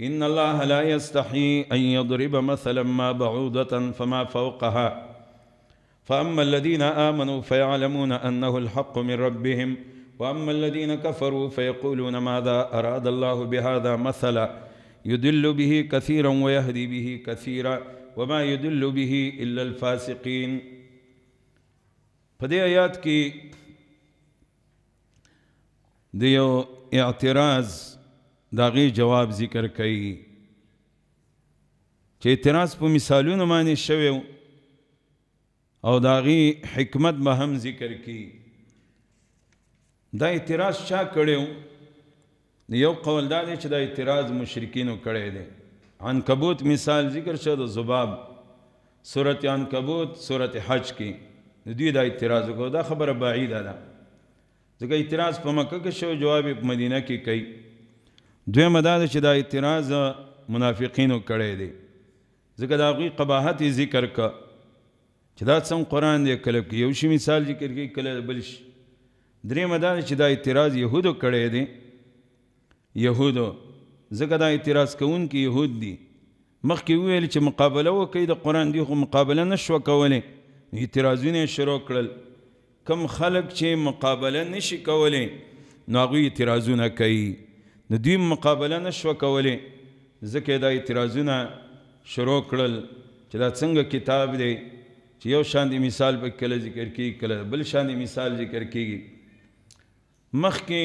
إن الله لا يستحي أن يضرب مثلا ما بعوضة فما فوقها فأما الذين آمنوا فيعلمون أنه الحق من ربهم وأما الذين كفروا فيقولون ماذا أراد الله بهذا مثلا يدل به كثيرا ويهدي به كثيرا وما يدل به إلا الفاسقين فدي آيات كي دیو اعتراض دا غي جواب ذکر کړي چې اعتراض په مثالونو باندې شوی او دا غي حکمت به هم ذکر کړي دا اعتراض چا کړو یو قول دا دی چې دا اعتراض مشرکینو کړی دی عنکبوت مثال ذکر شو د زباب سورت عنکبوت سورت حج کې دوی دا اعتراض وکړو دا خبره بعیده ده ځکه اعتراض په مکه کې شو جواب په مدینه کې کوي دوی مدار چې دا اعتراض منافقینو کړی دی ځکه دا غوی قباحت ذکر ک چې دا څنګه قران دی کله کې یو شی مثال ذکر کوي کله بل شي درې مدار چې دا اعتراض يهودو کړی دی يهودو ځکه دا اعتراض کوون کې يهود دي مخکې ویل چې مقابله وکړي د قران دی خو مقابله نشو کولې اعتراضونه شروع کړل کم خلک چې مقابله نشي کولې نو هغه اعتراضونه کوي د دوی مقابله نشو کولی ځکه دا اعتراضونه شروع کړل چې دا څنګه کتاب دی چې یو شاندې مثال په کله ذکر کیږي کله بل شاندې مثال ذکر کیږي مخکې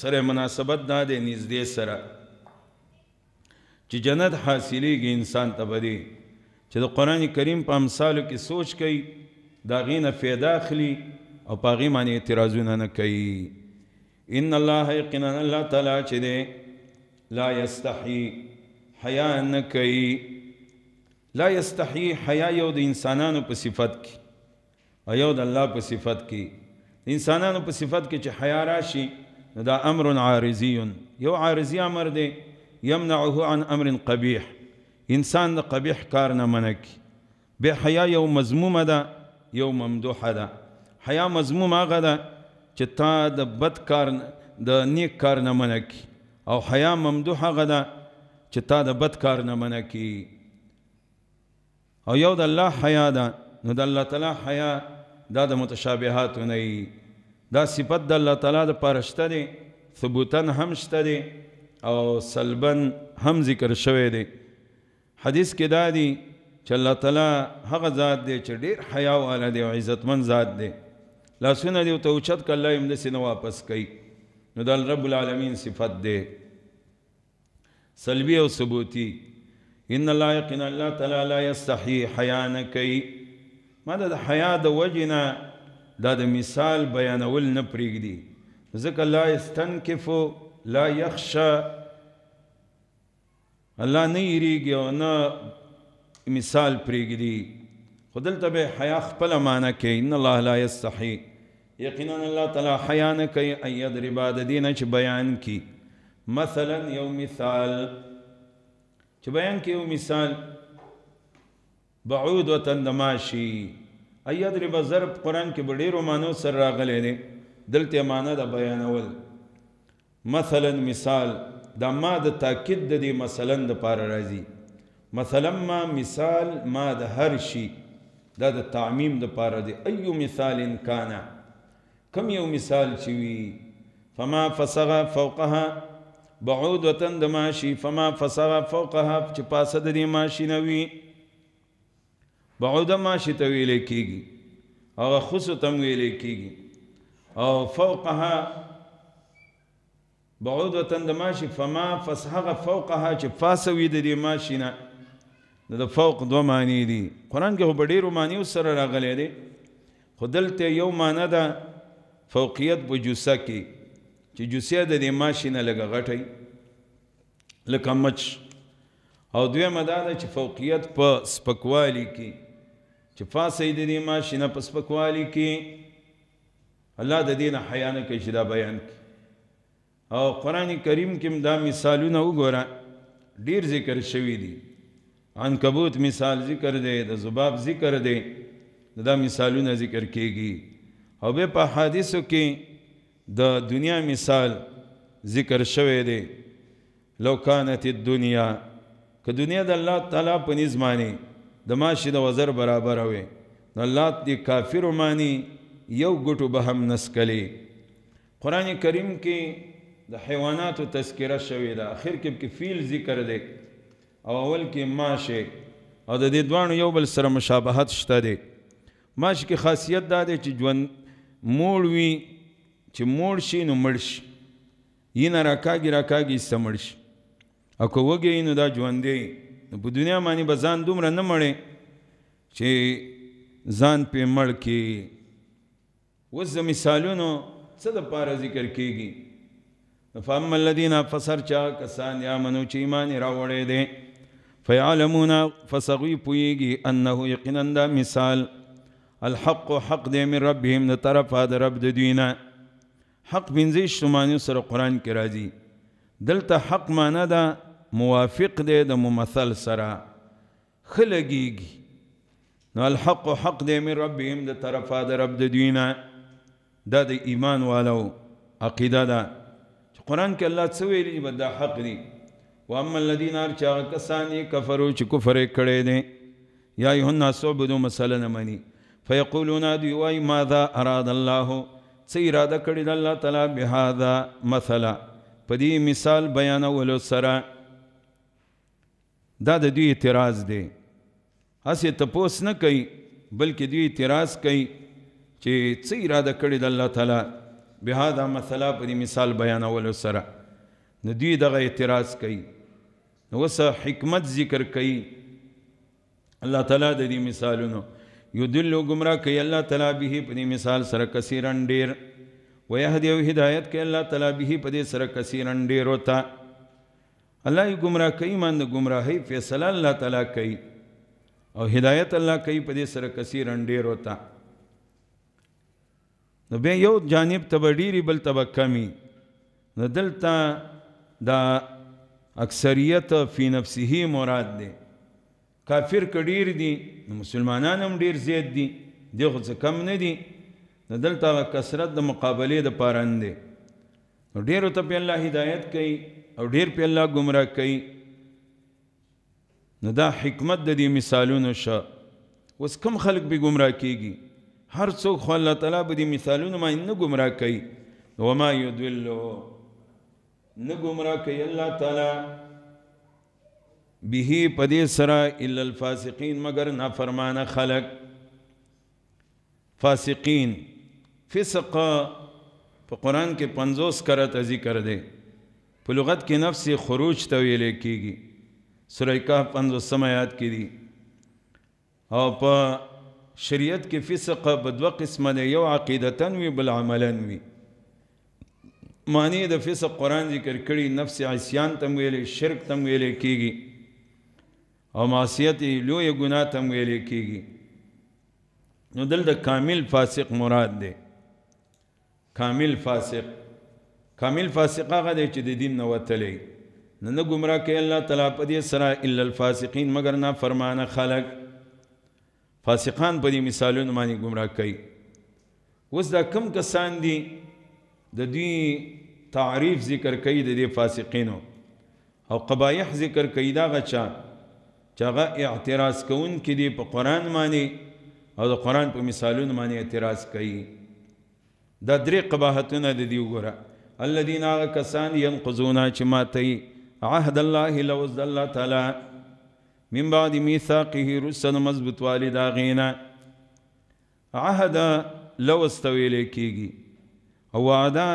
سره مناسبت دا دی نږدې سره چې جنت حاصلېږي انسان ته بدی چې د قران کریم په امثالو کې سوچ کوي دا غینه فایده اخلي او پاغي باندې اعتراضونه نه کوي ان الله یقینا الله تعالی چې دی لا یستحی حیا نه کوي لا یستحی حیا یو د انسانانو په صفت کې یو د الله په صفت کې د انسانانو په صفت کې چې حیا راشي دا امر عارضی یو عارضی امر دی یمنعه عن امر قبیح انسان د قبیح کار نه منک به حیا یو مذمومه ده یو ممدوحه ده حیا مذمومه هغه ده چې تا د بد کار د نیک کار نه منع کی او حیا ممدوح هغه ده چې تا د بد کار نه منع کی او یو د الله حیا ده نو د الله تعالی حیا دا د متشابهات نه دا صفت د الله تعالی د پرشته دي ثبوتن هم شته دي او سلبن هم ذکر شوی دی حدیث کې دا دی چې الله تعالی هغه ذات دی چې ډیر حیا واله دی او عزتمن ذات دی لاسونه دې ته اوچت کله یې همداسې نه واپس کوي نو د رب العالمین صفت دی سلبی او ثبوتی ان الله یقینا الله تعالی لا یستحی حیا نه کوي ما د حیا د وجې نه دا د مثال بیانول نه پرېږدي ځکه لا یستنکف لا یخشا الله نه یریږي او نه مثال پرېږدي خدلته به حیا خپل معنا کوي ان الله لا یستحی یقینا الله تعالی حیا نه کوي اید ربا د دینه چې بیان کی مثلا یو مثال چې بیان کی یو مثال بعود وطن دماشی اید ربا ضرب قران کې ډېرو مانو سره راغلي دي دلته معنا د بیانول مثلا مثال دا ما د تاکید د دې مثلا د پار راځي مثلا ما مثال ما د هر شي دا د تعمیم د پاره دی ایو مثال کان کم یو مثال چې وی فما فسغ فوقها بعود وتن د ماشی فما فسغ فوقها چې پاسه د دې ماشی نه وی بعود ماشی ته ویل کیږي هغه خص ته ویل کیږي او فوقها بعود وتن د ماشی فما فسغ فوقها چې پاسه وی د دې ماشی نه د فوق دو معنی دي قران کې په ډیرو معنی سره راغلي دي خدلته یو معنی ده فوقیت بجوسه کې چې جوسه د دې ماشینه لګه غټي لکه مچ او دویمه دا ده چې فوقیت په سپکوالي کې چې فاسې د دې ماشینه په سپکوالي کې الله د دین حیا نه کې شدا بیان کی او قران کریم کې دا مثالونه وګوره ډیر ذکر شوی دي عنکبوت مثال ذکر دی د ذباب ذکر دی دا مثالونه ذکر کیږي او به په حدیثو کې د دنیا مثال ذکر شوی دی لو کانت الدنیا که دنیا د الله تعالی په نظمانی د ماشي د وزر برابر وي د الله دی کافر مانی یو ګټو به هم نسکلی قران کریم کې د حیواناتو تذکره شوی ده اخر کې کې فیل ذکر دی او اول کې ماشه او د دې دوانو یو بل سره مشابهت شته دی ماشه کې خاصیت دا دی چې ژوند موړ وي چې موړ شي نو مړ شي ینه راکاږي راکاږي سمړ شي او که وږی نو دا ژوند دی په دنیا باندې به ځان دومره نه مړې چې ځان پې مړ کې اوس د مثالونو څه دپاره ذکر کیږي فاما الذین فسر چا کسان یا منو چې ایمان راوړی دی فیعلمون فسغوی پویگی انه یقینا دا مثال الحق حق دی من ربهم د طرفه د رب د دوینا حق بنځه شتمانیو سره قران کې راځي دلته حق معنا دا موافق دی د ممثل سره خلګیږي نو الحق حق دی من ربهم د طرفه د رب د دوینا دا د ایمان والو عقیده ده قران کې الله څه ویلي بد حق دی و اما الذين ارچا کسانی کفرو چې کفر کړي دي یا یوحنا سوبدو مسله نه مانی فیقولون دی وای ماذا اراد الله څه اراده کړی د الله تعالی به دا مثلا په دې مثال بیانولو سره دا د دوی اعتراض دی هسې تپوس نه کوي بلکې دوی اعتراض کوي چې څه اراده کړی د الله تعالی به دا مثلا په دې مثال بیانولو سره نو دوی دغه اعتراض کوي اوس حکمت ذکر کوي الله تعالی د دې مثالونو یدل گمراه کوي الله تعالی به په دې مثال سره کثیرن ډیر ويهدي او هدایت کوي الله تعالی به په دې سره کثیرن ډیر وتا الله یې گمراه کوي مان د گمراهي فیصله الله تعالی کوي او هدایت الله کوي په دې سره کثیرن ډیر وتا نو بیا یو جانب ته ډیری بل ته کمی نو دلته دا اکثریت فی نفسه مراد دی کافر کډیر دي نو مسلمانان هم ډیر زیات دي دی خو څه کم نه دي نو دلته کثرت د مقابلې د پاران دی نو ډیرو ته په الله هدایت کوي او ډیر په الله گمراه کوي نو دا حکمت د دې مثالونو شه اوس کم خلک به گمراه کیږي هر څوک خو الله تعالی به دې مثالونو ما نه گمراه کوي وما يدلو نه گمراه کوي الله تعالی به پدې سره الا الفاسقین مگر نافرمانه خلق فاسقین فسق په قران کې 50 کرت ذکر دی په لغت کې نفس خروج ته ویل کیږي سورہ کهف 50 آیات کې دي او په شریعت کې فسق په دوه قسمه دی یو عقیدتن وی بل عملن وی معنی د فسق قران ذکر کړي نفس عصیان تم ویلې شرک تم ویلې کیږي او معصیت لوی ګناه تم ویلې کیږي نو دل د کامل فاسق مراد دی کامل فاسق کامل فاسق هغه دی چې د دین نه وتلې نه نه ګمرا کوي الله تعالی په دې سره الا الفاسقین مگر نه فرمانه خلق فاسقان په دې مثالونو باندې ګمرا کوي اوس دا کم کسان دي د دې تعریف ذکر کوي د دې فاسقینو او قبایح ذکر کوي دا غچا چې هغه اعتراض کوون کې دی په قران باندې او د قران په مثالونو باندې اعتراض کوي دا درې قباحتونه د دې وګوره الذين كسان ينقضون چې ماتي عهد الله لوز الله تعالی من بعد ميثاقه رسن مضبوط والد غینا عهد لوز تویل کیږي او وعده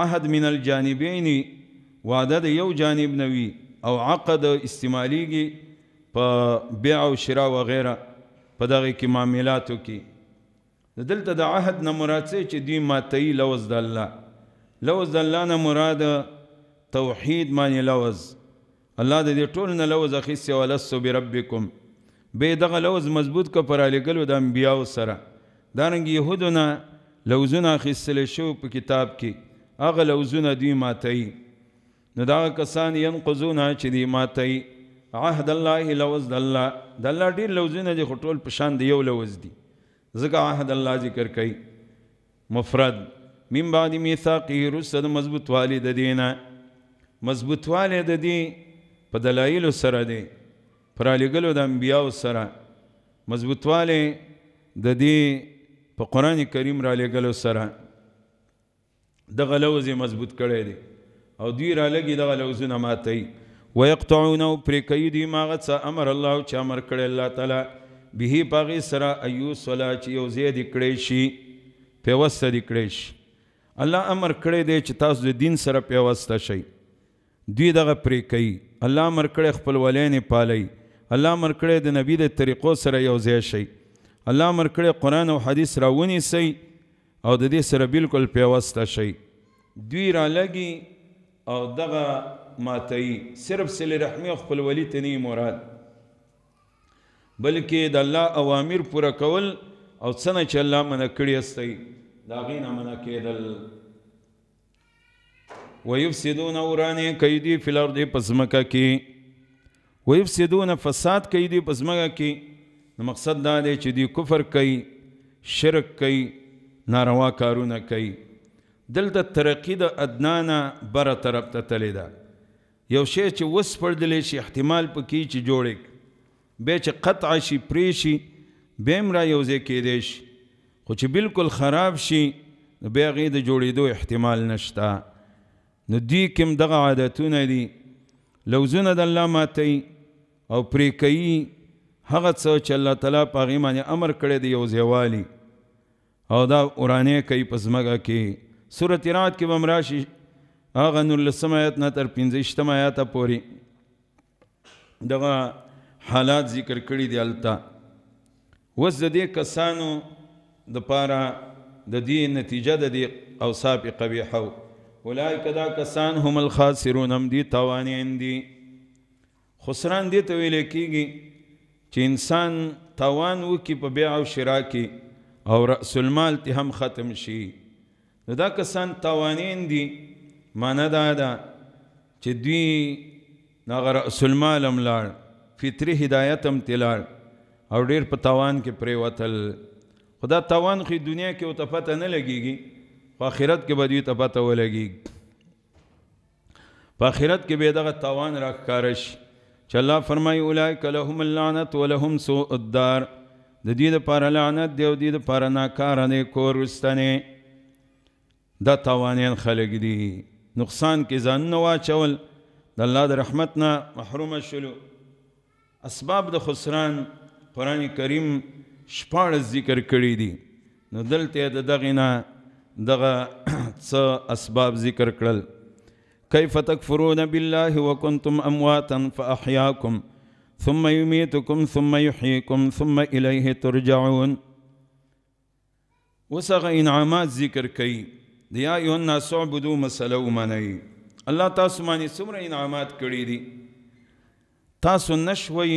عهد من الجانبین وعده د یو جانب نوي او عقد استعمالیږي په بیع او شرا و غیره په دغه کې معاملاتو کې دلته د عهد نه مراد څه چې دوی ماتې لوز د الله لوز د الله نه مراد توحید معنی لوز الله د دې ټول نه لوز اخیسته ولست بربکم به دغه لوز مضبوط کو پر علی ګلو د انبیاو سره دانګ يهودونه لوزونه اخیستل شو په کتاب کې هغه لوزونه دوی ماتي نو دا کسان ينقضون چې دوی ماتي عهد الله لوز د الله د الله ډیر لوزونه دي خټول په شان دی یو لوز دي ځکه عهد الله ذکر کوي مفرد من بعد میثاقه رسد مضبوط والی د دینه مضبوط والی د دې په دلایل سره دی پر لګلو د انبیاو سره مضبوط والی د دې په قران کریم را لګلو سره د غلوزې مضبوط کړي دي او دوی را لګي د غلوزونه ماتي ويقطعون پر کوي دي ماغه څه امر الله چې امر کړي الله تعالی به پاغي سره ايو صلا چې یو زید کړي شي په وسه دي کړي شي الله امر کړي دي چې تاسو د دین سره په واسطه شئ دوی دغه پرې کوي الله امر کړي خپل ولین پالي الله امر کړي د نبی د طریقو سره یو ځای شئ الله مرکړې قران او حدیث راونی سي او د دې سره بالکل پیوسته شي دوی را لګي او دغه ماتي صرف صله رحمی او خپلولي ته نه مراد بلکې د الله اوامر پوره کول او څنګه چې الله منه کړی استي دا غینه منه کېدل ويفسدون اورانه کوي دی فلر دی پسمکه کې ويفسدون فساد کوي دی پسمکه کې نو مقصد دا دی چې دی کفر کوي شرک کوي ناروا کارونه کوي دلته ترقی د ادنانا بره طرف ته تللی ده یو شی چې وسپړدلی شي احتمال پکې چې جوړې بیا چې قطع شي پرې شي بیا هم را یو ځای کېدی شي خو چې بالکل خراب شي نو بیا هغې د جوړېدو احتمال نشته نو دوی کې هم دغه عادتونه دي لوزونه د الله ماتوي او پرې کوي هغه څه چې الله تعالی په هغې باندې امر کړی دی یو ځایوالي او دا ورانې کوي په ځمکه کې صورت رات کې به هم راشي هغه نولسم آیت نه تر پنځهشتم آیاته پورې دغه حالات ذکر کړي دي الته وس د دې کسانو د پاره د دې نتیجه د دې اوصاف قبیحه اولئک دا کسان هم الخاسرون هم دي توانین دي خسران دي ته ویل کیږي چې انسان توان وکي په بيع او شرا کې او رأس المال ته هم ختم شي نو دا کسان توانین دي معنا دا ده چې دوی هغه رأس المال هم لاړ فطري هدایت هم تلاړ او ډیر په توان کې پریوتل خدا توان خو دنیا کې او ته پته نه لګيږي په آخرت کې به دوی ته پته ولګي په آخرت کې به دغه توان راکارش شي چې الله فرمایي اولئک لهم اللعنت ولهم سوء الدار د دې لپاره لعنت دی او د دې لپاره ناکاره دی کور وستنې دا توانین خلک دي نقصان کې ځان نه واچول د الله د رحمت نه محروم شلو اسباب د خسران قران کریم شپاړه ذکر کړی دي نو دلته د دغه نه دغه څه اسباب ذکر کړل كيف تكفرون بالله وكنتم أمواتا فأحياكم ثم يميتكم ثم يحييكم ثم إليه ترجعون وسغه انعامات ذکر کوي دیا ایو الناس عبدو مسله ومني الله تاسو باندې څومره انعامات کړی دي تاسو نشوي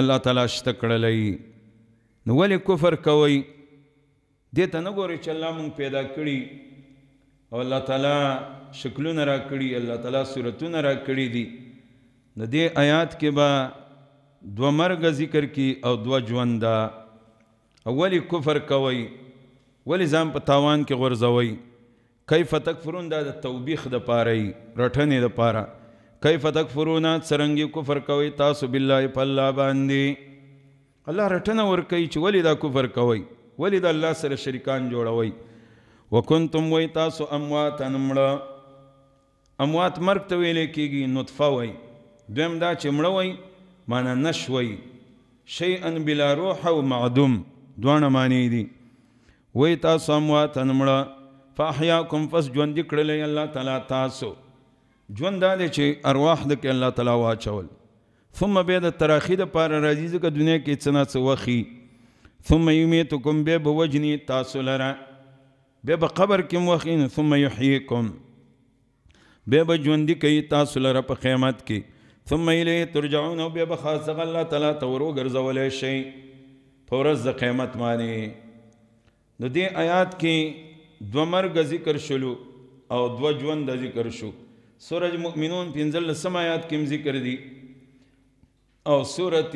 الله تعالی شته کړلې نو ولې کفر کوي دې ته نه ګوري چې الله مونږ پیدا کړی او الله تعالی شکلونه را کړی الله تعالی صورتونه را کړی دي د دې آیات کې با دو مرګ ذکر کی او دو ژوند اولی کفر کوي ولی ځان په تاوان کې غورځوي کیف تکفرون دا د توبیخ د پاره رټنې د پاره کیف تکفرون سرنګي کفر کوي تاسو بالله په الله باندې الله رټنه ور کوي چې ولی دا کفر کوي ولی دا الله سره شریکان جوړوي وکنتم وای تاسو امواتن مړه اموات مرګ ته ویلې کېږي نطفه وای دویم دا چې مړه وای معنا نشوي شیئا بلا روح او معدوم دواړه معنی دي وای تاسو اموات مړه فاحیاکم فس ژوند کړلې الله تعالی تاسو ژوند دا چې ارواح د کې الله تعالی واچول ثم بیا د تراخی د پاره راځي ځکه دنیا کې څه نه څه وخی ثم یمیتکم به بوجنی تاسو لره بیا په قبر کې موخین ثم یحییکم بیا به ژوندي کوي تاسو لره په قیامت کې ثم الیه ترجعون او بیا به خاصه الله تعالی ته ورګرځولی شئ په ورځ د قیامت باندې نو دې آیات کې دوه مرګ ذکر شلو او دوه ژوند ذکر شو سورج مؤمنون پنځلسم آیات کې ذکر دي او سورت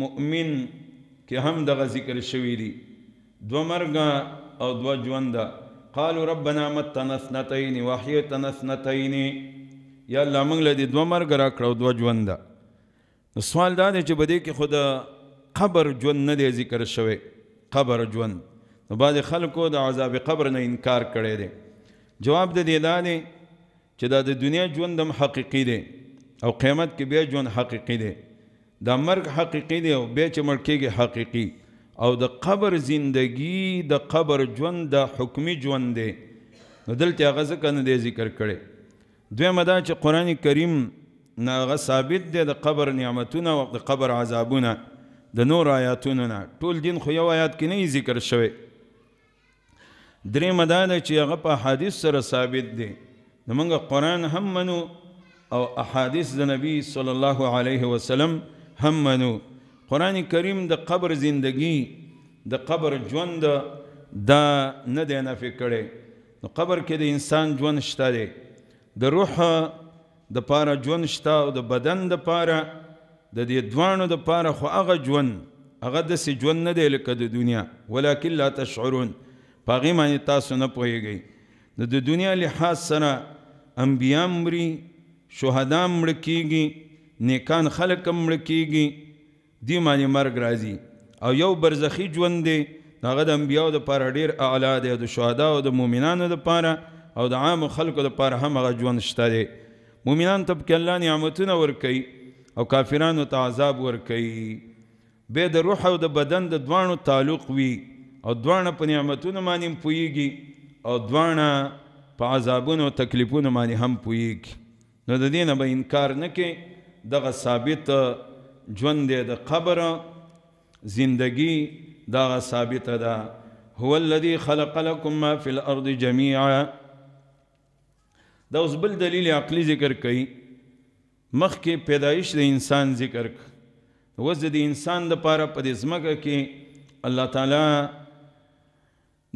مؤمن کې هم دغه ذکر شوی دي دوه مرګ او دوه ژوند قالوا ربنا متنا اثنتين وحيتنا اثنتين یا الله موږ له دې دوه مرګ راکړو دوه ژوند نو سوال دا دی چې بده کې خود قبر ژوند نه دی ذکر شوی قبر ژوند نو بعد خلکو د عذاب قبر نه انکار کړي دي جواب د دې دا دی چې دا د دنیا ژوند هم حقيقي دی او قیامت کې بیا ژوند حقيقي دی دا مرګ حقيقي دی او بیا چې مړ کېږي حقيقي او د قبر زندگی د قبر ژوند د حکمی ژوند دی نو دلته هغه ځکه نه دی ذکر کړی دویمه دا چې قرآن کریم نه هغه ثابت دی د قبر نعمتونه او د قبر عذابونه د نور آیاتونو نه ټول دین خو یو آیات کې نه ذکر شوی درېمه دا ده چې هغه په حدیث سره ثابت دی نو موږ قرآن هم منو او احادیث د نبی صلی الله علیه وسلم هم منو قران کریم د قبر زندگی د قبر ژوند دا نه دی نفي کړي نو قبر کې د انسان ژوند شته دی د روح د پاره ژوند شته او د بدن د پاره د دې دوانو د پاره خو هغه ژوند هغه د سي ژوند نه دی لکه د دنیا ولکن لا تشعرون پاغي معنی تاسو نه پوهیږئ د دنیا لحاظ سره انبیام مري شهدا مړ کیږي نیکان خلک مړ کیږي دی باندې مرګ راځي او یو برزخی ژوند دی هغه د انبیانو لپاره ډیر اعلی دی او د شهدا او د مؤمنانو لپاره او د عام خلکو لپاره هم هغه ژوند شته دی مؤمنان ته کې الله نعمتونه ورکي او کافرانو ته عذاب ورکي به د روح او د بدن د دوانو تعلق وي او دوانه په نعمتونو باندې پويږي او دوانه په عذابونو او تکلیفونو باندې هم پويږي نو د دینه به انکار نه کې دغه ثابت ژوند د قبر زندگی دا ثابت ده هو الذي خلق لكم ما في الارض جميعا دا اوس بل دلیل عقلی ذکر کئ مخکې پیدایش د انسان ذکر ک وز د انسان د پاره په دې ځمکه کې الله تعالی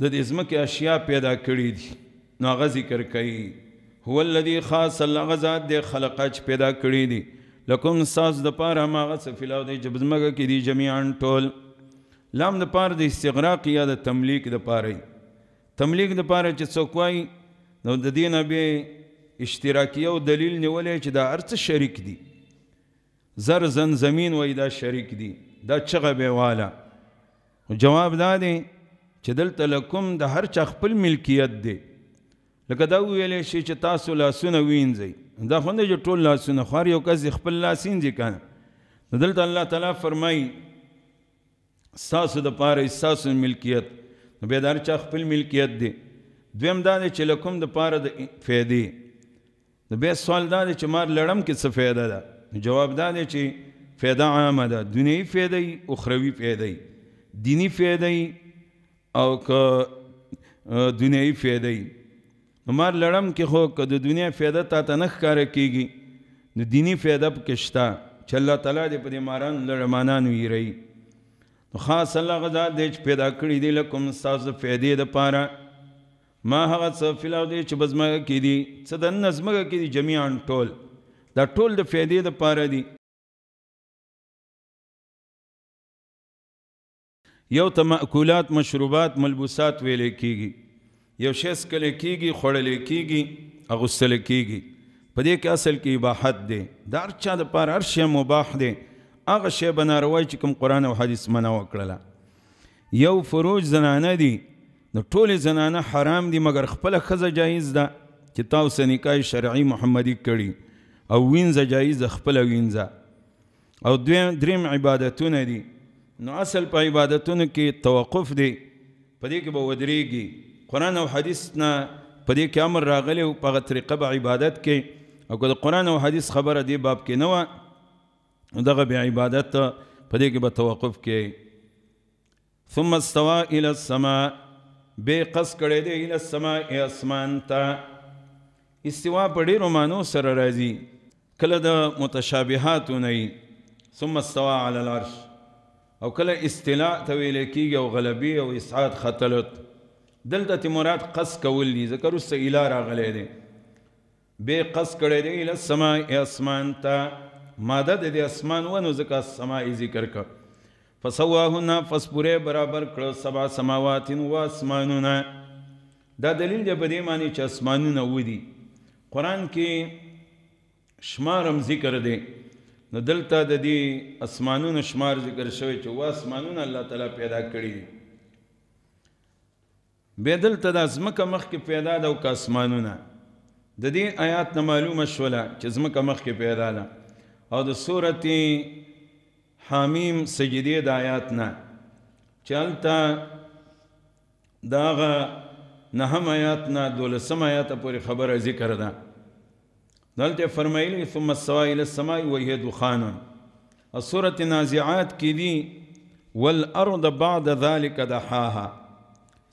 د دې ځمکې اشیاء پیدا کړې دي نو هغه ذکر کوي هو الذي خاص الله غزاد د خلقچ پیدا کړې دي لکم ساس د پاره ما غس فلاو دی جبزمګه کې دی جميعا ټول لام د پاره د استغراق یا د تملیک د پاره تملیک د پاره چې څوک وای نو د دین به اشتراکیه او دلیل نیولې چې دا ارڅ شریک دي زر زن زمین وای دا شریک دي دا چغه به والا جواب دا دی چې دلته لکم د هر چا خپل ملکیت دی لکه دا ویلې شي چې تاسو لاسونه وینځي دا خو نه چې ټول لاسونه خو یو کس خپل لاس وینځي کنه دلته الله تعالی فرمایي ساسو د پاره ساسو ملکیت نو به دار چا خپل ملکیت دی دویم دا چې لکم د پاره د فائدې نو به سوال دا چې مار لړم کې څه فائدہ ده جواب دا دی چې فائدہ عامه ده دنیوي فائدې اخروی فائدې دینی فائدې او که دنیوي فائدې نو مار لړم کې خو که د دنیا فایده تا ته نه ښکاره کیږي نو دینی فایده پکې شته چې الله تعالی دې په دې ماران لړمانان ویري نو خاص الله غزا دې چې پیدا کړی دی لکم ستاسو فایدې دپاره ما هغه څه فلاو دی چې بزمګه کې دي څه د نظمګه کې دي جمیان ټول دا ټول د فایدې دپاره دي یو ته مأکولات مشروبات ملبوسات ویلې کیږي یو شی سکل کیږي خړل کیږي اغسل کیږي په دې کې اصل کې اباحت دی دا هر چا د پاره هر شی مباح دی هغه شی به ناروای چې کوم قران او حدیث منع وکړله یو فروج زنانه دي نو ټول زنانه حرام دي مګر خپل خزه جایز ده چې تاسو نکاح شرعي محمدي کړی او وینځه جایز خپل وینځه او دویم دریم عبادتونه دي نو اصل په عبادتونو کې توقف دی په دې کې به ودرېږي قران او حدیث نه په دې کې امر راغلی او په طریقه به عبادت کې او که د قران او حدیث خبره دې باب کې نه و دغه به عبادت په دې کې به توقف کې ثم استوى الى السماء به قص کړي دې الى السماء اسمان ته استوا په ډېرو مانو سره راځي کله د متشابهات نه ثم استوى على العرش او کله استلاء ته ویل کېږي او غلبي او اسعاد خطلت دلته تی مراد قص کول دي ذکر اس اله راغلی دی به قص کړی دی ال سما اسمان ته ماده د اسمان ونو ذکر سما ذکر ک فسواهن فسبره برابر کړ سبا سماوات و اسمانونه دا دلیل دی په دې معنی چې اسمانونه ودی قران کې شمارم ذکر دی نو دلته د دې اسمانونو شمار ذکر شوی چې و اسمانونه الله تعالی پیدا کړی دي بیدل ته د ځمکه مخکې پیدا ده او که اسمانونه د دې آیات نه معلومه شوله چې ځمکه مخکې پیدا ده او د سورتې حامیم سجدې د آیات نه چې هلته د هغه نهم آیات نه دولسم آیات پورې خبره ذکر ده دلته فرمایلی ثم استوى الى السماء وهي دخان السوره نازعات کې دي والارض بعد ذلك دحاها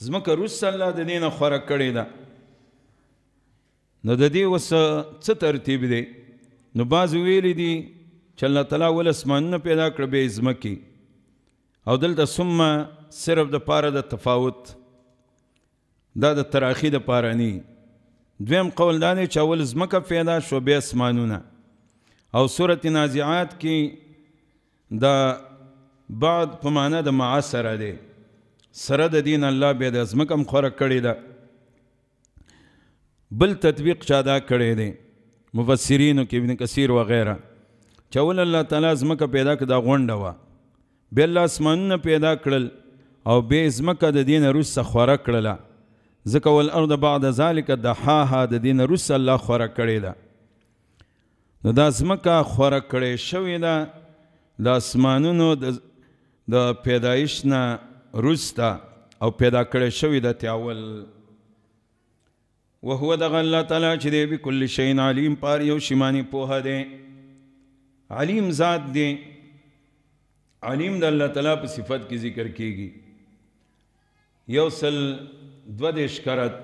زمکه روس الله د دینه خوره کړې ده نو د دې وس څه ترتیب دی نو باز ویلې دي چې الله تعالی ول اسمانونه پیدا کړ به زمکی او دلته ثم صرف د پاره د تفاوت دا د تراخی د پاره ني دویم قول دا نه چې اول زمکه پیدا شو به اسمانونه او سورته نازعات کې دا بعد په معنا د معاصره دی سره د دین الله به د ازمکم خوره کړی ده بل تطبیق چا دا کړی دی مفسرینو کې ابن کثیر وغیره چول الله تعالی ازمکه پیدا کړه دا غونډه و بیا الله اسمانونه پیدا کړل او بیا ازمکه د دین روس خوره کړله ځکه والارض بعد ذلک دحاها د دین روس الله خوره کړی ده نو دا ازمکه خوره کړې شوې ده د اسمانونو د پیدایش نه رستا او پیدا کړی شوی د تیاول وهو د الله تعالی چې دی بكل شی علیم پار یو شیمانی پوها دی علیم ذات دی علیم د الله تعالی په صفت کې ذکر کیږي یو سل دو دیش کرت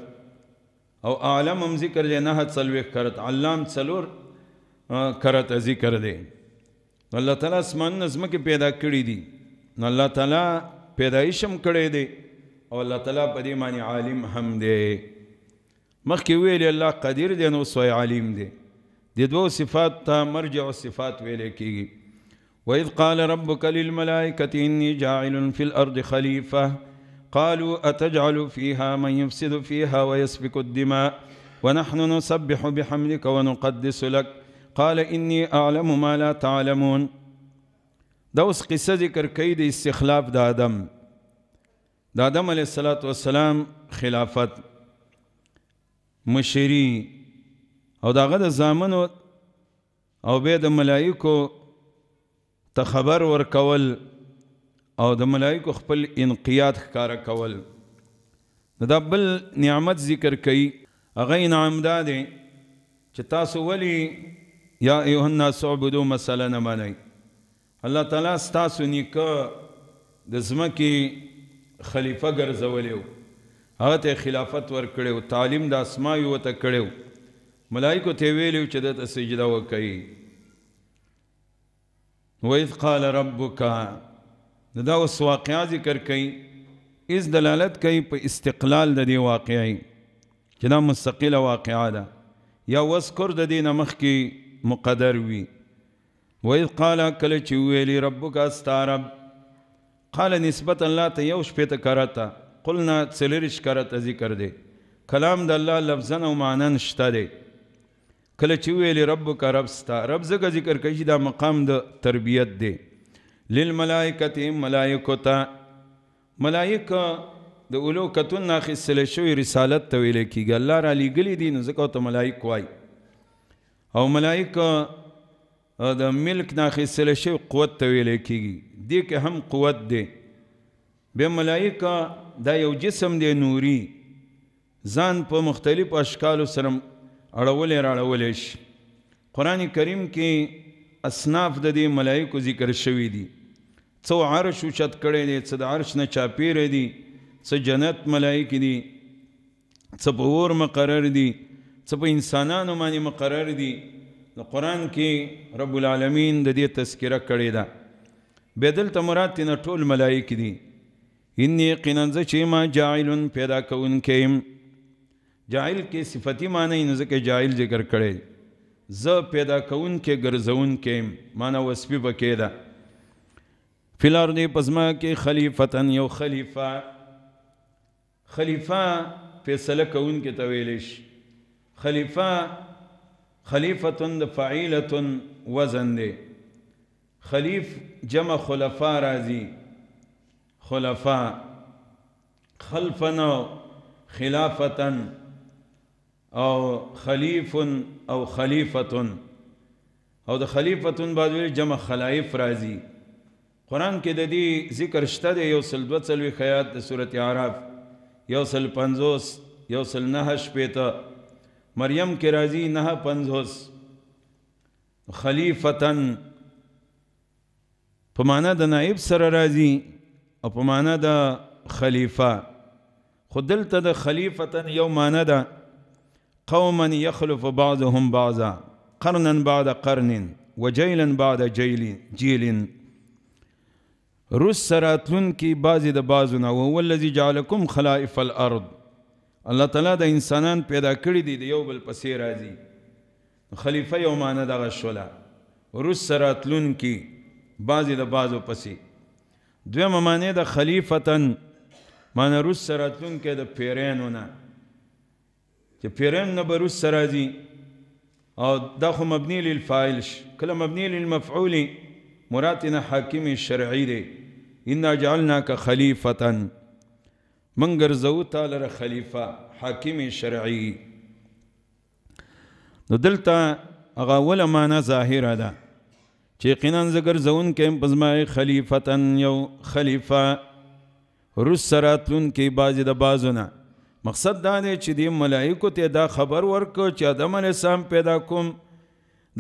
او عالم هم ذکر دی نه څلوېخ کرت علام څلور کرت ذکر دی الله تعالی اسمان نظم کې پیدا کړی دی نو الله تعالی پیدایشم کړی دی او الله تعالی په دې معنی عالم هم دی مخکې ویل الله قدیر دی نو سوی عالم دی د دوو صفات ته مرجع او صفات ویل کیږي وإذ قال ربك للملائكة إني جاعل في الأرض خليفة قالوا أتجعل فيها من يفسد فيها ويسفك الدماء ونحن نسبح بحمدك ونقدس لك قال إني أعلم ما لا تعلمون دا اوس قصه ذکر کوي د استخلاف د آدم د آدم علیه الصلاۃ والسلام خلافت مشری او داغه د زامنو او به د ملایکو ته خبر ورکول او د ملایکو خپل انقیاد ښکارا کول دا بل نعمت ذکر کوي هغه انعام ده چې تاسو ولی یا ایوه الناس عبدو مثلا نه مانی الله تعالی ستاسو نیکه د ځمکې خلیفہ ګرځولیو هغه ته خلافت ورکړیو تعلیم د اسماء یو ته کړیو ملائکو ته ویلو چې د سجده وکړي وَإِذْ قَالَ رَبُّكَ دا اوس واقعا ذکر کوي اس دلالت کوي په استقلال د دې واقعي چې دا مستقله واقعا ده یا وذکر د دې مخ کې مقدر وي وإذ قال کله چې ویلی ربک استارب قال نسبت الله ته یو شپه ته کرتا قلنا څلریش کرتا ذکر دی کلام د الله لفظا او معنا نشته دی کله چې ویلی ربک رب ستا رب زګه ذکر کوي دا مقام د تربیت دی للملائکه ملائکتا ملائکه د اولو کتون ناخصل شوی رسالت ته ویل کیږي الله را لګلی دي نو زکه ته ملائک وای او ملائکه د ملک نه اخیستل شوی قوت ته ویل کېږي دې کې هم قوت دی بیا ملایکه دا یو جسم دی نوري ځان په مختلف اشکالو سره اړولې راړولې شي قرآن کریم کې اصناف د دې ملایکو ذکر شوي دي څو عرش اوچت کړی دی څه د عرش نه چاپیره دي څه جنت ملایک دي څه په اور مقرر دي څه په انسانانو باندې مقرر دي نو قران کې رب العالمین د دې تذکره کړې ده بدل ته مراد تن ټول ملائک دي ان یقینا چې ما جاعلن پیدا کون کې جاعل کې صفتی معنی نه ځکه جاعل ذکر کړي ز پیدا کون کې ګرځون کې معنی وسبی بکې ده فلار دې پزما کې خلیفتن یو خلیفہ خلیفہ فیصله کون کې تویلش خلیفہ خلیفتن د فعیلتن وزن دی خلیف جمع خلفا راضی خلفا خلفن او خلافتن او خلیف او خلیفتن او د خلیفتن بعد ویل جمع خلایف راضی قران کې د دې ذکر شته د یو سل دوه څلوي خیات د سورته عراف یو سل 50 یو سل 9 شپته مریم کې راځي نه پنځوس خلیفتن په معنا د نائب سره راځي او په معنا د خلیفہ خو دلته د خلیفتن یو معنا ده قوما يخلف بعضهم بعضا قرنا بعد قرن وجيلا بعد جيل جيل رس سراتلون کی بعضی د بعضو نه وو الذي جعلكم خلائف الارض الله تعالی د انسانان پیدا کړی دي یو بل پسې راځي خلیفہ یو معنی دغه شولا ورس سراتلون کی بعضی د بعضو پسې دویم معنی د خلیفتن معنی رس سراتلون کې د پیرینونه چې پیرین نه به رس راځي او دا خو مبنی للفاعل کله مبنی للمفعول مراد نه حاکم شرعی دی ان جعلناک خلیفتن من ګرځو تعالی ر خلیفہ حاکم شرعی نو دلته هغه ول معنا ظاهره ده چې یقینا زګر زون کې پزمای خلیفتن یو خلیفہ رس سراتلون کې بازي د بازونه مقصد دا دی چې دی ملائکو ته دا خبر ورکو چې آدم علی السلام پیدا کوم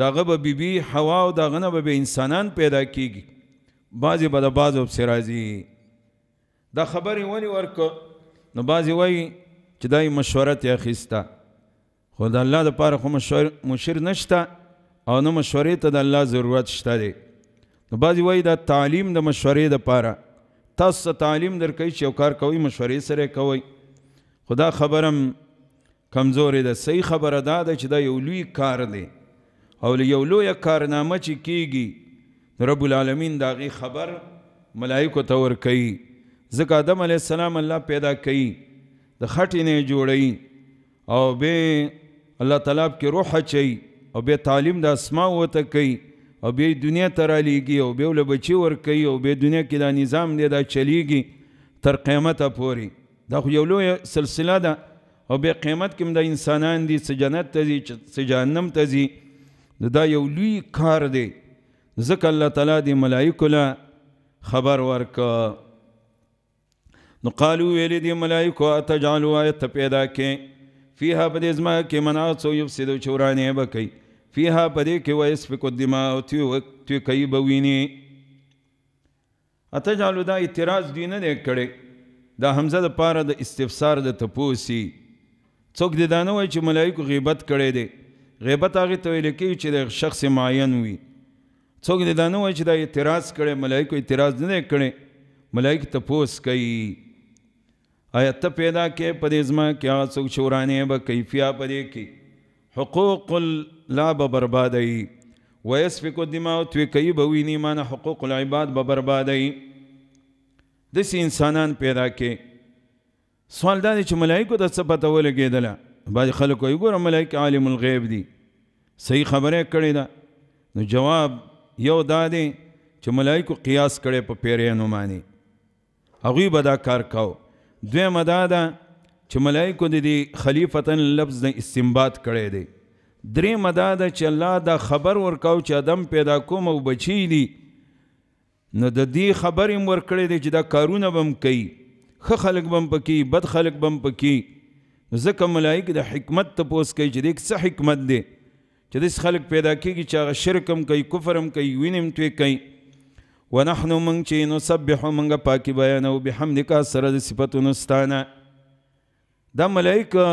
داغه به بیبي حوا او داغه نه به انسانان پیدا کیږي بعضی به د بعضو بسرازي دا خبرې ونی ورکو نو بازی وایي چې دای مشوره ته اخیستا خو د الله د پاره خو مشور مشر نشتا او نو مشورې ته د الله ضرورت شته دی نو بازی وایي دا تعلیم د مشورې د پاره تاسو تعلیم درکې چې کار کوي مشورې سره کوي خدا خبرم کمزورې ده صحیح خبره ده چې دا یو لوی کار دی او یو لوی کارنامه چې کیږي رب العالمین دا غي خبر ملائکه تور کوي ځکه آدم علی السلام الله پیدا کړي د خټې نه جوړي او به الله تعالی کې روح اچي او به تعلیم د اسماء وته کوي او به دنیا ته را لیږي او به له بچي ور کوي او به دنیا کې دا نظام دی دا چلیږي تر قیامت پورې دا خو یو لوی سلسله ده او به قیامت کې د انسانان دي سجنت ته دي سجانم ته دي دا یو لوی کار دی ځکه الله تعالی دی ملائکه خبر ورکړه نو قالو ویلی دی ملائکو اتجعلو آیت پیدا کې فیها پدې زما کې منا سو یفسدو چورانه بکې فیها پدې کې ویس فکو دماء او تی وکتی کوي بوینی اتجعلو دا اعتراض دی نه کړي دا حمزه د پاره د استفسار د تپوسی څوک دې دا نه وای چې ملائکو غیبت کړي دي غیبت هغه ته ویل کې چې د شخص معین وي څوک دې دا نه وای چې دا اعتراض کړي ملائکو اعتراض نه کړي ملائک تپوس کوي آیا ته پیدا کې په دې ځما کې هغه څوک چې ورانې به کیفیا په دې کې حقوق لا به بربادوي ویسفک الدماء توی کوي به ویني معنی حقوق العباد به بربادوي داسې انسانان پیدا کې سوال دا دی چې ملایکو ته څه پته ولګېدله بعضې خلک وایي ګوره ملایک عالم الغیب دي صحیح خبره کړې ده نو جواب یو دا دی چې ملایکو قیاس کړی په پیریانو باندې هغوی به دا کار کاوه دوی مدادا چې ملائکو د دې خلیفتن لفظ نه استنباط کړي دي درې مدادا چې الله دا خبر ورکاو چې ادم پیدا کوم او بچی دي نو د دې خبرې ور کړې دي چې دا کارونه بم کوي خ خلق بم پکې بد خلق بم پکې ځکه ملائک د حکمت ته پوس کوي چې دې څه حکمت دی چې داس خلق پیدا کیږي چې هغه شرکم کوي کفرم کوي وینم توی کوي ونحن من چې نسبح من پاکي بیان او بحمدک سره د صفاتونو ستانه دا ملائکه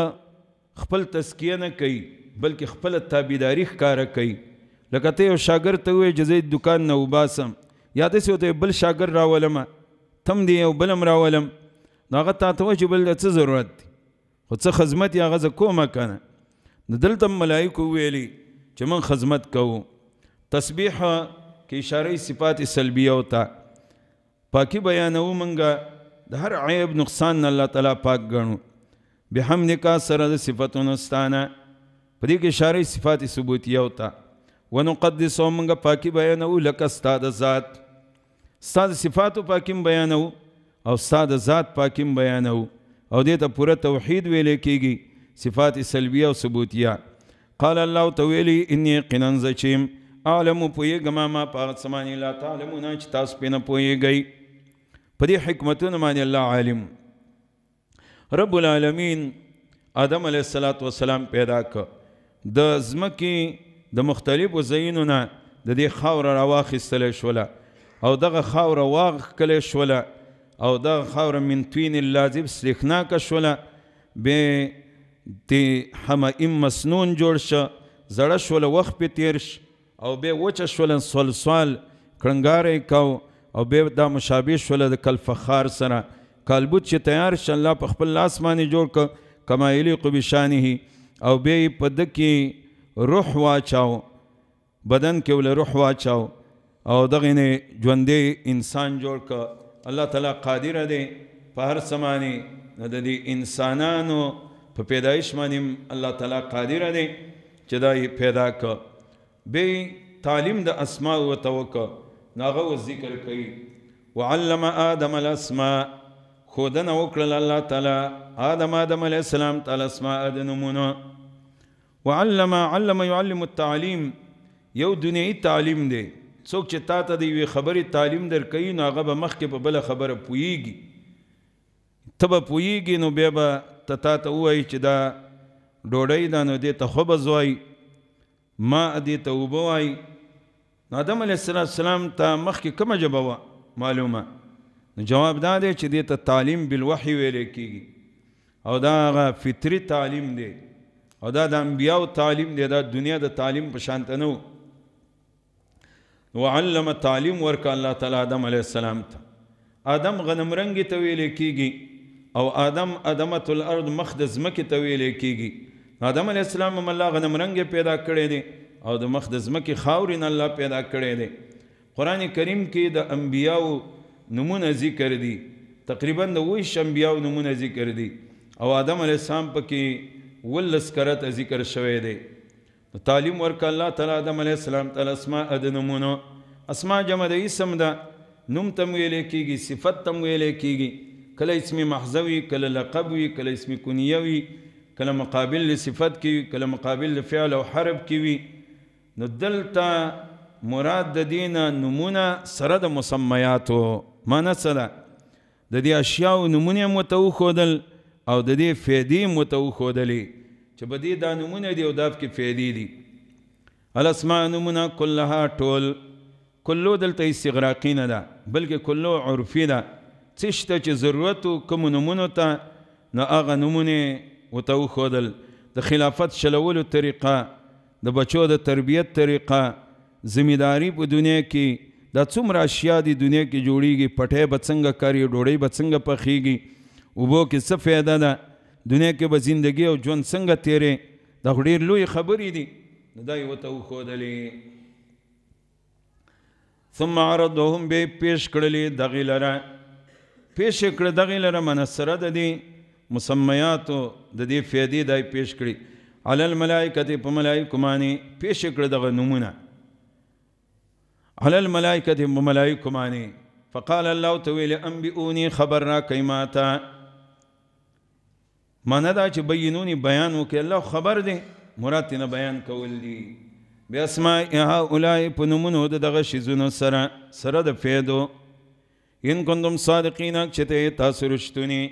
خپل تسکیه نه کوي بلکې خپل تابعداري ښکارا کوي لکه ته یو شاګرد ته وې جزې دکان نه وباسم یا داسې وته بل شاګرد راولم تم دی او بلم راولم نو هغه ته ته چې بل څه ضرورت دی خو څه خدمت یا غزه کومه کنه نو دلته ملائکه ویلي چې من خدمت کوو تسبیح کې اشاره صفات سلبیه وتا پاکي بیانو منګه د هر عیب نقصان الله تعالی پاک ګڼو بحمدک سره د صفاتونو ستانه په دې کې اشاره صفات ثبوتیه وتا ونقدس منګه پاکي بیانو لک استاد ذات استاد صفاتو پاکیم بیانو او استاد ذات پاکیم بیانو او دې ته پوره توحید ویل کېږي صفات سلبیه او ثبوتیه قال الله تعالی انی قنن زچیم عالم پویګما ما پاغت سمانی لا تعلمون چې تاسو پینه پویګی په دې حکمتونه باندې الله عالم رب العالمین آدم علیه الصلاۃ والسلام پیدا ک د زمکی د مختلفو زینونو د دې خاور راواخیستل شوله او دغه خاور واغ کله شوله او دغه خاور من توین لازم سلخنا ک شوله به د حمئم مسنون جوړ شه زړه شوله وخت په تیرش او به وچه شولن سلسال کړنګارې کو او به دا مشابه شول د کلفخار سره کالبوت چې تیار شل الله په خپل لاس باندې جوړ ک کما یلیق بشانه او به په دکی روح واچاو بدن کې ول روح واچاو او دغه نه ژوندې انسان جوړ ک الله تعالی قادر دی په هر سمانی د دې انسانانو په پیدایش باندې الله تعالی قادر دی چې دا پیدا ک به تعلیم د اسماء او توکل ناغه ذکر کوي وعلم ادم الاسماء خودن وکړل الله تعالی ادم ادم علی السلام تعالی اسماء د نمونه وعلم علم يعلم التعليم یو دنیوي تعلیم دی څوک چې تا ته د یوې خبرې تعلیم درکوي نو هغه به مخکې په بله خبره پوهیږي ته به پوهیږي نو بیا به ته تا ته ووایي چې دا ډوډۍ ده نو دې ته خبز وایي ما دې توبه وای آدم علیه السلام ته مخکې کومه ژبه وه معلومه نو جواب دا دی چې دې ته تعلیم بالوحي ویل کېږي او دا هغه فطري تعلیم دی او دا د انبیاو تعلیم دی دا دنیا د تعلیم په شان نه وو وعلم تعلیم ورک الله تعالی آدم علیه السلام ته آدم غنم رنگی ته ویل کېږي او آدم ادمت الارض مخ د ځمکې ته ویل کېږي آدم علی السلام هم الله غنم رنگ پیدا کړی دی او د مخ د ځمکې خاورې نه الله پیدا کړی دی قرآن کریم کې د انبیاو نمونه ذکر دي تقریبا د ویش انبیاو نمونه ذکر دي او آدم علی السلام پکې ولس کرت ذکر شوی دی تعلیم ورک الله تعالی آدم علی السلام تعالی اسماء د نمونه اسماء جمع د اسم ده نوم تم ویلې کیږي صفت تم ویلې کیږي کله اسم محذوی کله لقب وی کله اسم کنیوی کله مقابل صفت کې کله مقابل فعل او حرف کې وي نو دلته مراد د دین نمونه سره د مسمیاتو معنی سره د دې اشیاو نمونه متو خودل او د دې فیدې متو خودلې چې بدی دا نمونه دی او داف کې فیدې دي الاسماء نمونه كلها ټول کلو دلته استغراقی نه ده بلکې کلو عرفي ده څه شته چې ضرورت کوم نمونه ته نو هغه نمونه وته وښودل د خلافت شلولو طریقه د بچو د تربیت طریقه ځمیداری په دنیا کې دا څومره اشیا دي دنیا کې جوړیږي پټه بڅنګ کاری ډوړې بڅنګ پخېږي وبو کې څه فایده ده دنیا کې به زندگی او ژوند څنګه تیرې دا ډېر لوی خبرې دي دا یو ته وښودلې ثم عرضهم به پیش کړلې دغې لره پیش کړ دغې لره منصره ده دي مسمیاتو د دې فیدې دای پیش کړي علل ملائکه په ملائکه باندې پیش کړ دغه نمونه علل ملائکه په ملائکه باندې فقال الله تعالی انبئوني خبر را کیماتا معنی دا چې بیانونی بیان وکړي الله خبر دی مراد نه بیان کول دی بیا اسماء هؤلاء په نومونو د دغه شیزونو سره سره د فیدو ان کوندم صادقین چې تاسو رښتونی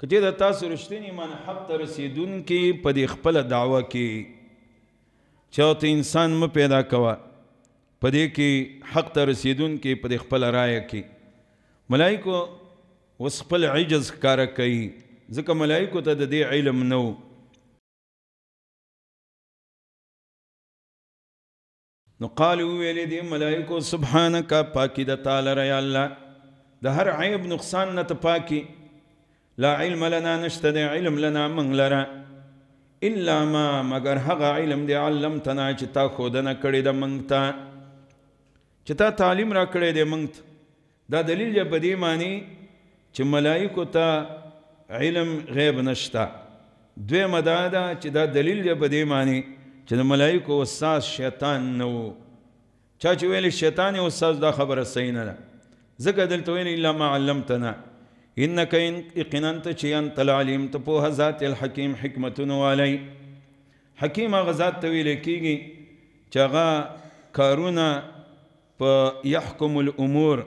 کته د تاسو رښتینی منحب ته رسیدونکي په دې خپل دعوه کې چاته انسان م پیدا کوا په دې کې حق ته رسیدونکي په دې خپل رائے کې ملائکو وس خپل عجز کار کوي ځکه ملائکو ته د دې علم نو نو قالو ویل دې ملائکو سبحانك پاکي د تعالی ریا الله د هر عیب نقصان نه ته پاکي لا علم لنا نشته دی علم لنا منگ لرا الا ما مگر هغه علم دی علمتنا چې تا خودنه کړی د منگ تا چې تا تعلیم را کړی دی منگ دا دلیل یا بدی معنی چې ملائکو ته علم غیب نشتا دوی مدادا چې دا دلیل یا بدی معنی چې د ملائکو استاد شیطان نو چا چې ویل شیطان استاد دا خبره صحیح نه ده ځکه دلته ویل الا ما علمتنا انک یقینا ته چې انت العلیم ته په ذات الحکیم حکمتونه والی حکیم هغه ذات ته ویل کیږي چې هغه کارونه په يحكم الامور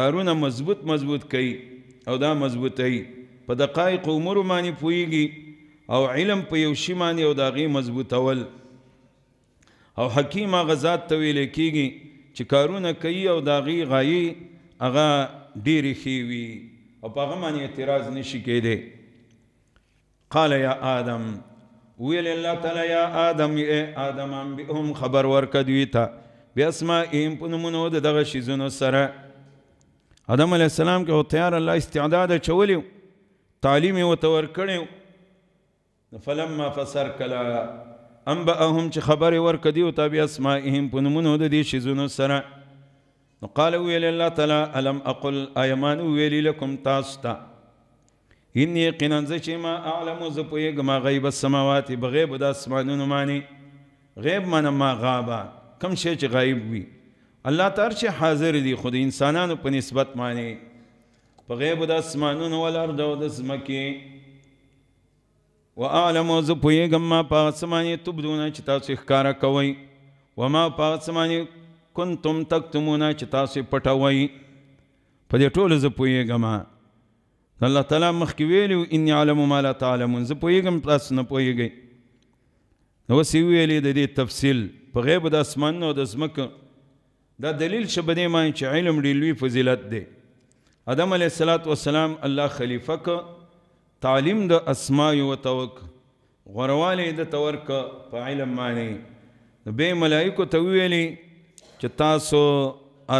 کارونه مضبوط مضبوط کوي او دا مضبوطي په دقایق امور باندې پويږي او علم په یو شی باندې او داغي مضبوطول او حکیم هغه ذات ته ویل کیږي چې کارونه کوي او داغي غایي هغه ډېری خي وي او په هغه باندې اعتراض نشي کېدی قال یا آدم ویل الله تعالی یا آدم ای آدم ام بهم خبر ورک دوی ته بیاسماءهم په نمونه د دغه شیزونو سره آدم علی السلام کې او تیار الله استعداد چولیو تعلیم او تور کړیو فلما فسر کلا انبأهم چې خبر ورک دیو ته بیاسماءهم په نمونه د دې شیزونو سره نو قال ویل الله تعالی الم اقل ایمان ویل لكم تاستا ان یقینا چې ما اعلم ز پویګ ما غیب السماوات بغیب د اسمانونو معنی غیب من ما غابا کم شی چې غیب وي الله تعالی چې حاضر دی خو د انسانانو په نسبت معنی په غیب د اسمانونو ول ارض او د سمکه واعلم ز پویګ ما په اسمانه تبدون چې تاسو ښکارا کوي وما په اسمانه کنتم تکتمون چې تاسو پټوي په دې ټولو زه پوهیږم الله تعالی مخکې ویلي اني علم ما لا تعلمون زه پوهیږم تاسو نه پوهیږئ نو اوس یې ویلي د دې تفصیل په غیب د اسمانونو او د ځمکو دا دلیل شبه دی مای چې علم ډېر لوی فضیلت دی آدم علیه الصلاۃ والسلام الله خلیفہ ک تعلیم د اسماء او توک غرواله د تورک په علم باندې به ملائکه تویلی چې تاسو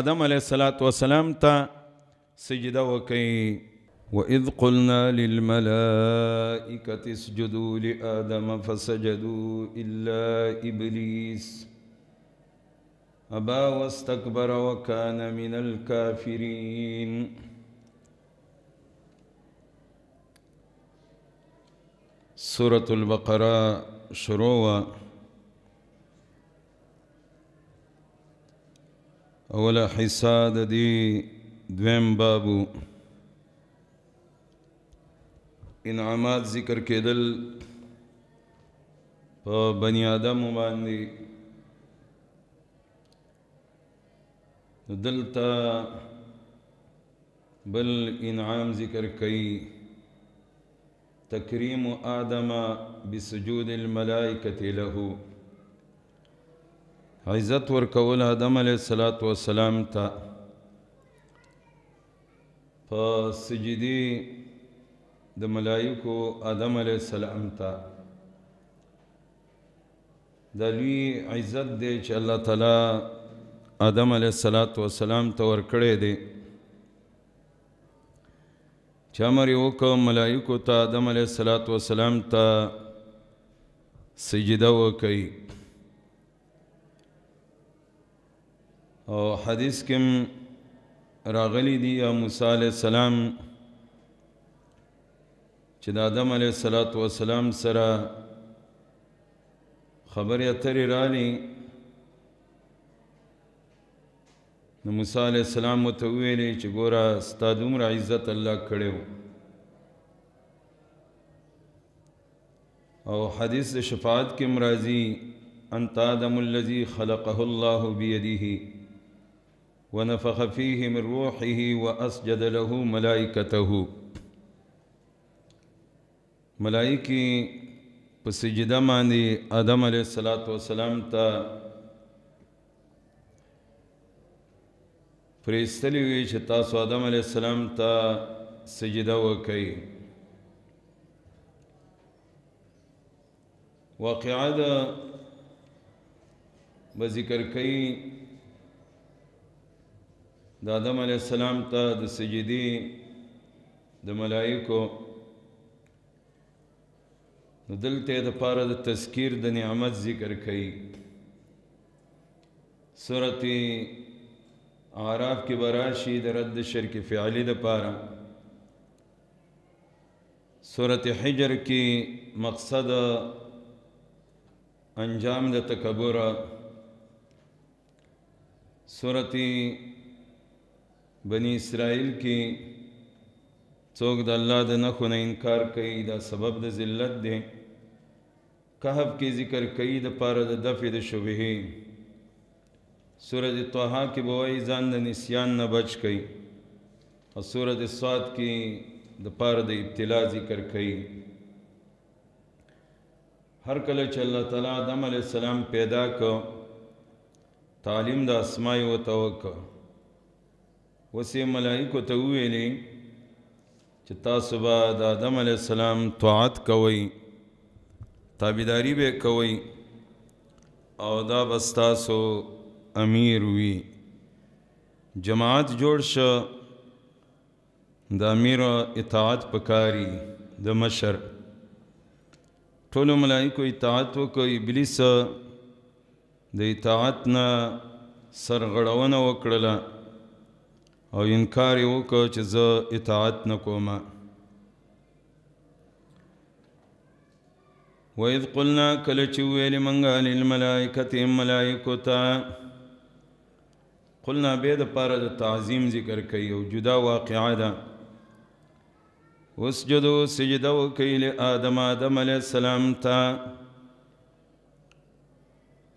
آدم علیه الصلاۃ والسلام ته سجده وکئ وإذ قلنا للملائكة اسجدوا لآدم فسجدوا إلا إبليس أبا واستكبر وكان من الكافرين سورة البقرة شروع اوله حصہ د دې دویم بابو انعامات ذکر کېدل په بنی آدم باندې دلته بل انعام ذکر کړي تکریم آدم بسجود الملائکه له عزت ورکول آدم علیه الصلاۃ والسلام ته په سجدي د ملائکو آدم علیه السلام ته دا لوی عزت دی چې الله تعالی آدم علیه الصلاۃ والسلام ته ورکړی دی چې امر یې وکړ ملائکو ته آدم علیه الصلاۃ والسلام ته سجده وکړي او حدیث کې راغلی دی یا موسی علی السلام چې د آدم علی صلوات و سلام سره خبرې اترې رانی نو موسی علی السلام ته ویلې چې ګوره ستا دومره عزت الله کړی او حدیث شفاعت کې مرضی انت آدم الذي خلقه الله بيده ونفخ فيه من روحه وأسجد له ملائكته ملائکی په سجده باندې آدم علیه الصلاۃ والسلام ته فرېستلی وی چې تاسو آدم علیه السلام ته سجده وکړئ واقعا به ذکر کوي د آدم علی السلام ته د سجدي د ملائکو نو دلته د پاره د تذکیر د نعمت ذکر کړي سورتي اعراف کې براشي د رد شرک فعلی د پاره سورت حجر کې مقصد انجام د تکبر سورتي بنی اسرائیل کې څوک د الله د نخو نه انکار کوي دا سبب د ذلت دی کهف کې ذکر کوي د پاره د دفع د شبهې سورۃ طه کې بوای ځان د نسیان نه بچ کوي او سورۃ صاد کې د پاره د ابتلا ذکر کوي هر کله چې الله تعالی آدم علی السلام پیدا کو تعلیم د اسماء او توکل وسې ملائکو ته ویلې چې تاسو به د آدم علی السلام طاعت کوئ تابعداري به کوئ او دا بستاسو امیر وي جماعت جوړ شو د امیر اطاعت پکاري د مشر ټول ملائکو اطاعت وکړي ابلیس د اطاعت نه سرغړونه وکړله او انکار یې وکړ چې زه اطاعت نه کوم وَإِذْ قُلْنَا كَلَ چُوِّلِ مَنْغَا لِلْمَلَائِكَةِ مَلَائِكُتَا قلنا به د پاره د تعظیم ذکر کوي او جدا واقعا ده وسجدو سجده وکیل آدم آدم علیہ السلام ته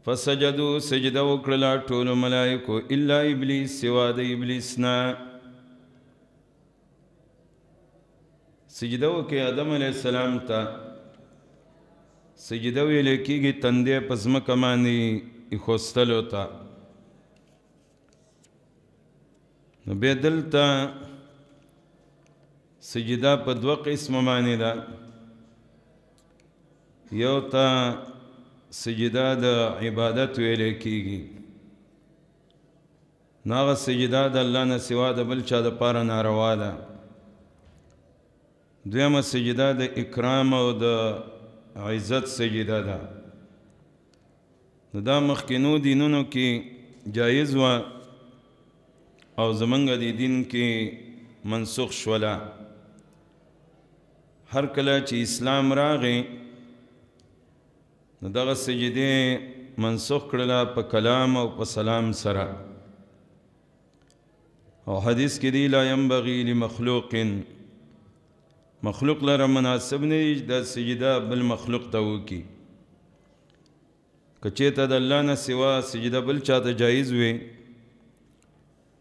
فسجدو سجده وکړل ټول ملائکو الا ابلیس سوا د ابلیس نه سجده وکي ادم علی السلام ته سجده ویل کیږي تندې پزما کمانی خوستلو ته نو به دلته سجده په دوه قسم معنی ده یو ته سجده د عبادت ویل کیږي ناغه سجده د الله نه سوا د بل چا د پاره ناروا ده دویمه سجده د اکرام او د عزت سجده ده نو دا مخکینو دینونو کې جایز و او زمنګ دی دین کې منسوخ شولا هر کله چې اسلام راغی نو دغه سجدې منسوخ کړله په کلام او په سلام سره او حدیث کې دی لا ينبغي لمخلوق مخلوق لره مناسب نه دی د سجده بل مخلوق ته وکي کچې ته د الله نه سوا سجده بل چاته جایز وي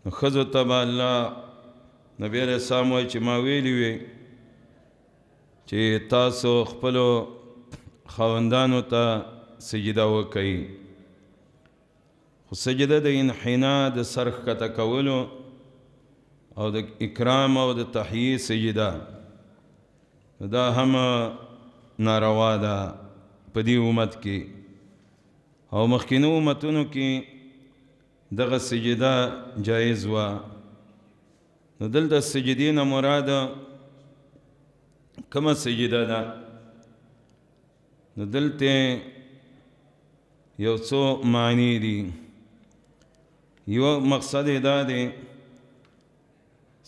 نو خزو تبا الله نبی علیہ السلام وایي چې ما ویلی وي چې تاسو خپلو خوندانو ته سجده وکړي خو سجده د انحنا د سرخ کته کولو او د اکرام او د تحیه سجده دا هم ناروا ده په دې امت کې او مخکینو امتونو کې دغه سجده جایز وه نو دلته سجدې نه مراد کومه سجده ده نو دلته یو څو معنی دي یو مقصد دا دی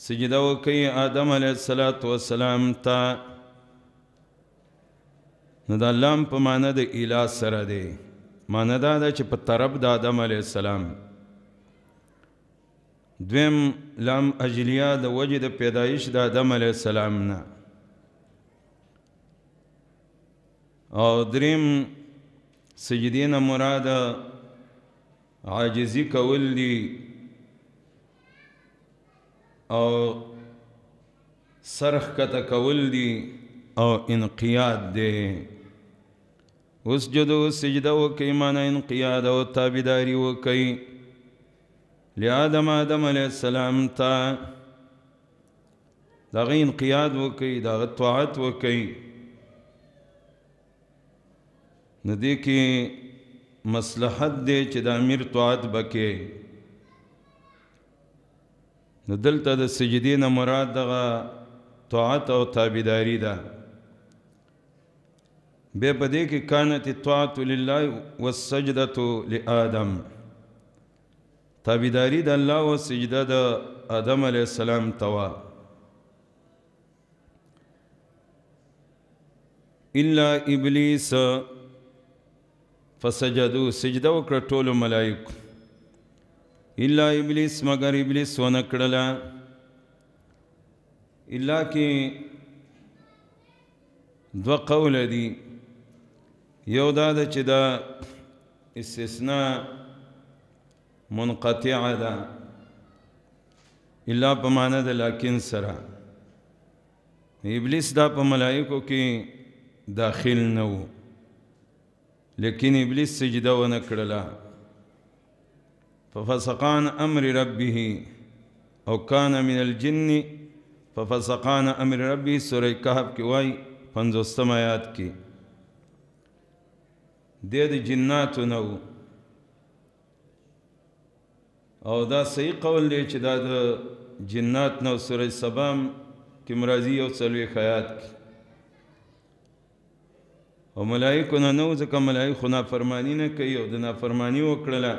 سجده وکي آدم علیه الصلاۃ والسلام ته نو دا لام په معنی د اله سره دی معنی دا ده چې په طرف د آدم علیه السلام دویم لام اجلیه د وجه د پیدایش د آدم علیه السلام نه او دریم سجدی نه مراد عاجزی کول دی او سرخ کته کول دی او انقیاد دی اوس جدو سجده وکي معنا انقیاد او تابعداري وکي لآدم آدم علیہ السلام ته دغه انقیاد وکي دغه طاعت وکي ندې کې مصلحت دی چې د امیر طاعت بکې ندلته د سجدې نه مراد دغه طاعت او تابعداري ده به په دې کې کانت طاعت لله والسجده لآدم تابعداري د الله او سجده د آدم علی السلام توا الا ابلیس فسجدو سجده وکړه ټولو ملایکو الا ابلیس مگر ابلیس ونه کړله الا کې دوه قوله دي یو دا ده چې دا استثناء منقطعه ده الا په معنی د لکن سره ابلیس دا په ملایکو کې داخل نه وو لیکن ابلیس سجده و نکړله ففسقان امر ربه او کان من الجن ففسقان امر ربه سوره کهف کې وای 50 آیات کې د دې جناتو نو او دا صحیح قول دی چې دا د جنات نو سوره سبام کې مرضی او څلوي خیات کې او ملائکو نه نو ځکه ملائکو نافرمانی نه کوي او د نافرمانی وکړله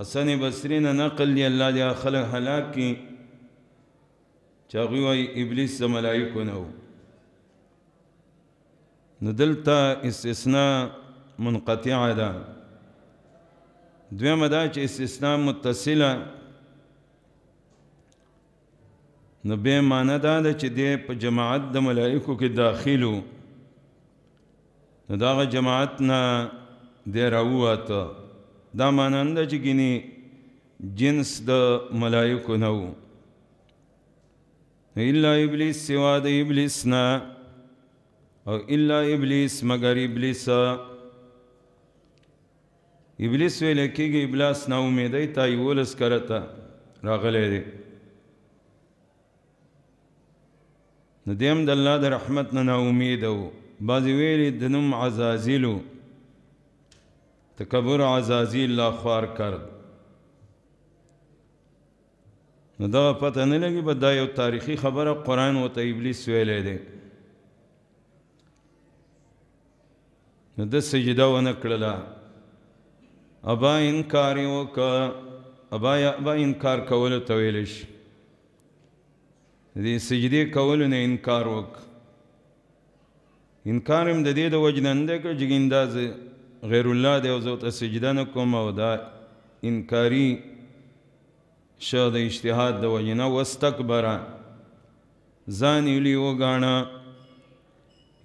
حسن بصری نه نقل دی الله دې خلک هلاک کړي چې هغوی وایي ابلیس د ملائکو نه و نو دلته استثنا منقطعه ده دویمه دا چې استثنا متصله نو به معنا دا ده چې د په جماعت د ملائکو کې داخلو نو دا جماعت نه د راوته دا معنا نه چې ګینی جنس د ملائکو نه وو الا ابلیس سوا د ابلیس نه او الا ابلیس مگر ابلیس ابلیس ویل کېږي ابلاس نه امیدای تا یولس کرتا راغلی دی نو دیم د الله د رحمت نه نا امید وو بعضی ویلي د نوم عزازیلو تکبر عزازی الله خوار کرد نو دا پته نه لګي په دا یو تاریخي خبره قران او ته ابلیس ویلې ده نو د سجده و نه کړلا ابا انکار وک ابا ابا انکار کول ته ویل شي دې سجدي کول نه انکار وک انکار هم د دې د وجننده کې جګینداز غیر الله دې او زو ته سجده نه کوم او دا انکاری شو د اجتهاد د وجنه واستكبر ځان یې وګاڼه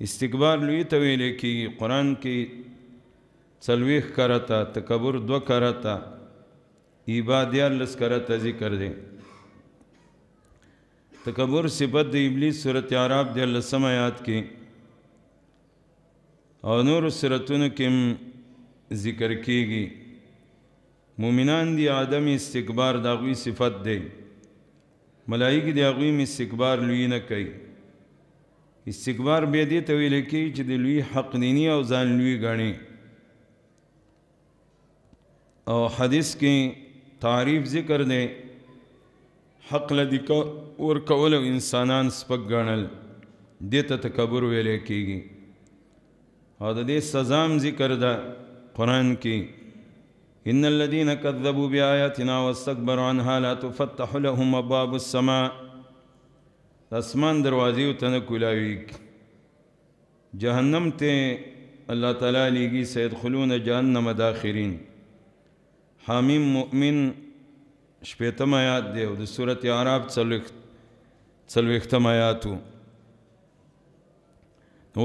استکبار لوی ته ویل کې قران کې څلويخ کرتا تکبر دو کرتا ایبادیار لس کرتا ذکر دی تکبر صفت د ابلیس صورت عرب د لسم آیات کې او نور سورتونو کې ذکر کیږي مومنان دی آدم استکبار د غوی صفت دی ملائکه دی غوی می استکبار لوی نه کوي استکبار به دې ته ویل کی چې د لوی حق دینی او ځان لوی غاڼي او حدیث کې تعریف ذکر دی حق لدی ور کول انسانان سپک ګڼل دې ته تکبر ویل کېږي او د دې سزام ذکر ده قران کې ان الذين كذبوا بآياتنا واستكبروا عنها لا تفتح لهم ابواب السماء اسمان دروازې ته نه کولاوي جهنم ته الله تعالی لېږي سيدخلون جهنم داخرين حامیم مؤمن شپیتم آیات دی او د سورته اعراف څلوختم آیاتو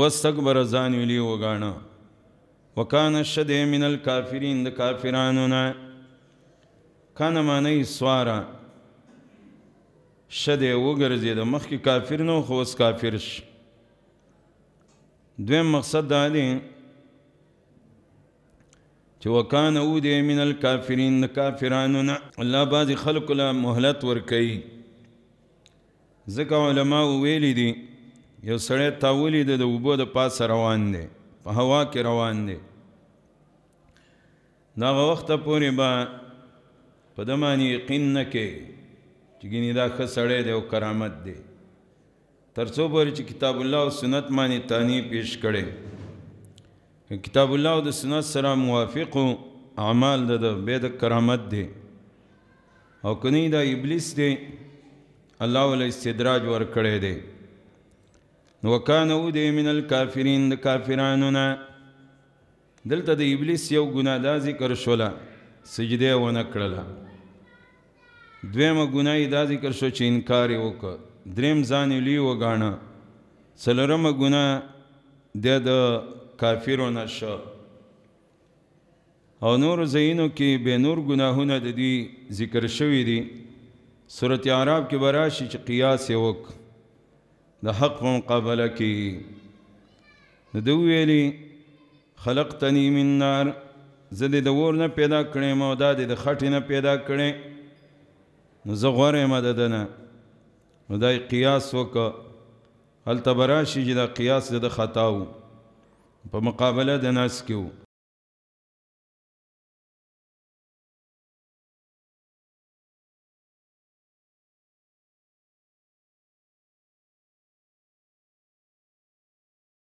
واستكبر ځان ویلی وګاڼه وکانه شده من الکافرین د کافرانو نه کانه معنی سوارا شده وګرځید مخکې کافر نو خو اوس کافر ش دویم مقصد دا دی چې وکان او دې من الکافرین کافرانو نه الله بعض خلق له مهلت ور کوي ځکه علما ویل دي یو سړی تاولی د اوبو د پاسه روان دی په هوا کې روان دی دا وخت پورې به په دمانې یقین نه کوي چې ګینې دا ښه سړی دی او کرامت دی تر څو پورې چې کتاب الله او سنت باندې تانی پیش کړي کتاب الله او د سنت سره موافق اعمال د به د کرامت دی او کني دا ابلیس دی الله ول استدراج ور کړی دی نو کان او دی من الکافرین د کافرانو نه دلته د ابلیس یو ګناه دا ذکر شولا سجده و نه کړله دویمه ګناه دا ذکر شو چې انکار وکړ دریم ځان لی وګاڼه څلورمه ګناه د کافرونه شو او نور زینو کې به نور گناهونه د دې ذکر شوی دي سورت عرب کې براشي چې قیاس وک د حق په مقابله کې د ویلي خلقتنی من نار زه د ور نه پیدا کړم او دا د خټې نه پیدا کړم نو زه غوړم مددنه نو دای قیاس وک هل تبراشي چې دا قیاس د خطا وو په مقابله د ناس کې وو